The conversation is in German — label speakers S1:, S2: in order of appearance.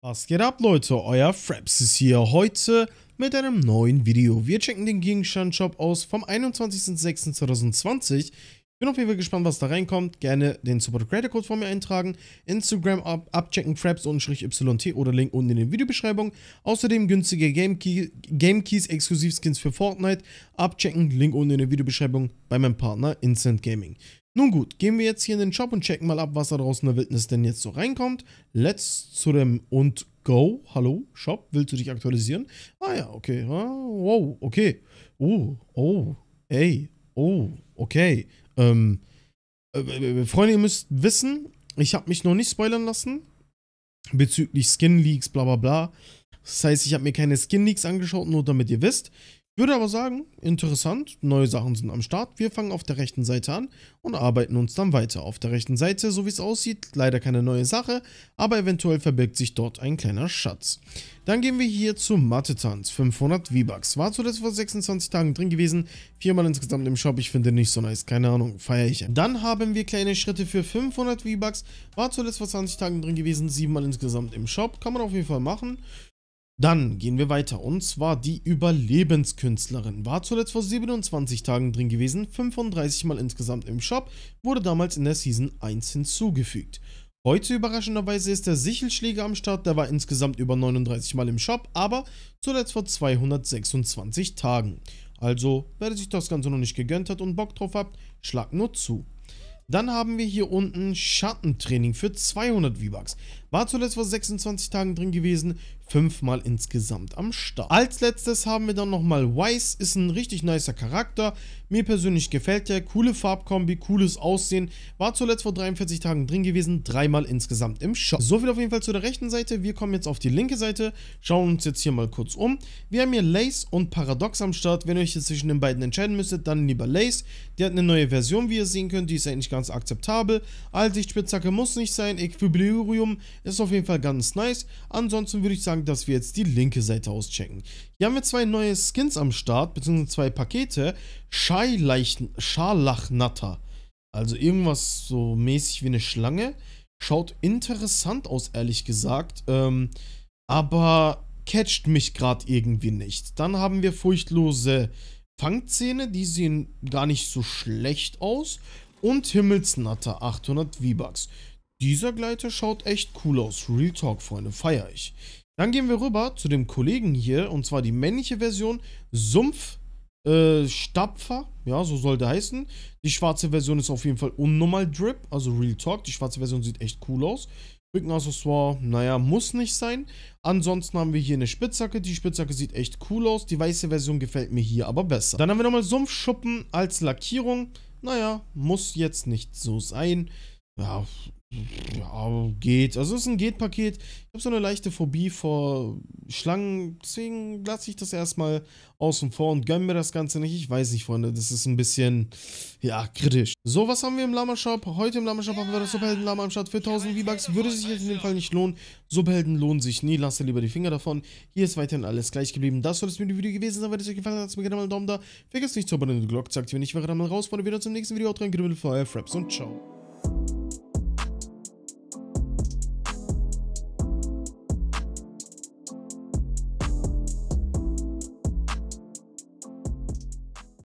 S1: Was geht ab Leute, euer Fraps ist hier heute mit einem neuen Video. Wir checken den Gegenstandshop aus vom 21.06.2020. Bin auf jeden Fall gespannt, was da reinkommt. Gerne den Support Creator Code vor mir eintragen. Instagram ab, abchecken, traps-yt oder Link unten in der Videobeschreibung. Außerdem günstige Game, Key, Game Keys Exklusivskins für Fortnite. Abchecken, Link unten in der Videobeschreibung bei meinem Partner Instant Gaming. Nun gut, gehen wir jetzt hier in den Shop und checken mal ab, was da draußen in der Wildnis denn jetzt so reinkommt. Let's zu dem und go. Hallo, Shop, willst du dich aktualisieren? Ah ja, okay. Ah, wow, okay. Oh, oh, ey, oh okay, ähm, äh, äh, äh, Freunde, ihr müsst wissen, ich habe mich noch nicht spoilern lassen bezüglich Skin Leaks, bla bla bla. Das heißt, ich habe mir keine Skin Leaks angeschaut, nur damit ihr wisst. Würde aber sagen, interessant, neue Sachen sind am Start. Wir fangen auf der rechten Seite an und arbeiten uns dann weiter. Auf der rechten Seite, so wie es aussieht, leider keine neue Sache, aber eventuell verbirgt sich dort ein kleiner Schatz. Dann gehen wir hier zu Mathe-Tanz, 500 V-Bucks. War zuletzt vor 26 Tagen drin gewesen, viermal insgesamt im Shop, ich finde nicht so nice, keine Ahnung, Feier ich. Dann haben wir kleine Schritte für 500 V-Bucks, war zuletzt vor 20 Tagen drin gewesen, siebenmal insgesamt im Shop, kann man auf jeden Fall machen. Dann gehen wir weiter und zwar die Überlebenskünstlerin. War zuletzt vor 27 Tagen drin gewesen, 35 mal insgesamt im Shop, wurde damals in der Season 1 hinzugefügt. Heute überraschenderweise ist der Sichelschläger am Start, der war insgesamt über 39 mal im Shop, aber zuletzt vor 226 Tagen. Also, wer sich das Ganze noch nicht gegönnt hat und Bock drauf habt, schlag nur zu. Dann haben wir hier unten Schattentraining für 200 V-Bucks. War zuletzt vor 26 Tagen drin gewesen, fünfmal insgesamt am Start. Als letztes haben wir dann nochmal Weiss, ist ein richtig nicer Charakter. Mir persönlich gefällt der, coole Farbkombi, cooles Aussehen. War zuletzt vor 43 Tagen drin gewesen, dreimal insgesamt im Shop. So viel auf jeden Fall zu der rechten Seite. Wir kommen jetzt auf die linke Seite, schauen uns jetzt hier mal kurz um. Wir haben hier Lace und Paradox am Start. Wenn ihr euch jetzt zwischen den beiden entscheiden müsstet, dann lieber Lace. Der hat eine neue Version, wie ihr sehen könnt, die ist eigentlich gar ganz akzeptabel. Allsichtspitzhacke muss nicht sein. Equilibrium ist auf jeden Fall ganz nice. Ansonsten würde ich sagen, dass wir jetzt die linke Seite auschecken. Hier haben wir zwei neue Skins am Start, beziehungsweise zwei Pakete. Scharlachnatter. Also irgendwas so mäßig wie eine Schlange. Schaut interessant aus, ehrlich gesagt. Ähm, aber catcht mich gerade irgendwie nicht. Dann haben wir furchtlose Fangzähne. Die sehen gar nicht so schlecht aus und Himmelsnatter 800 V-Bucks. Dieser Gleiter schaut echt cool aus. Real Talk, Freunde, feiere ich. Dann gehen wir rüber zu dem Kollegen hier, und zwar die männliche Version, Sumpf äh, Stapfer, ja, so soll der heißen. Die schwarze Version ist auf jeden Fall unnormal Drip, also Real Talk. Die schwarze Version sieht echt cool aus. Rückenaccessoire, naja, muss nicht sein. Ansonsten haben wir hier eine Spitzhacke. Die Spitzhacke sieht echt cool aus. Die weiße Version gefällt mir hier aber besser. Dann haben wir nochmal Sumpfschuppen als Lackierung. Naja, muss jetzt nicht so sein. Ja, ja, geht. Also es ist ein Geht-Paket. Ich habe so eine leichte Phobie vor Schlangen, deswegen lasse ich das erstmal außen vor und gönne mir das Ganze nicht. Ich weiß nicht, Freunde, das ist ein bisschen, ja, kritisch. So, was haben wir im Lama-Shop? Heute im Lama-Shop haben wir das superhelden lama am Start für 1000 V-Bucks. Würde sich jetzt in dem Fall nicht lohnen. Superhelden lohnen sich nie. Lasst ihr lieber die Finger davon. Hier ist weiterhin alles gleich geblieben. Das soll es mit dem Video gewesen sein. Wenn es euch gefallen hat, lasst mir gerne mal einen Daumen da. Vergesst nicht zu abonnieren und die Glocke zu aktivieren. Ich wäre dann mal raus, Freunde. wieder zum nächsten Video. Auch dran, Gribbel, Feuer, Fraps und ciao.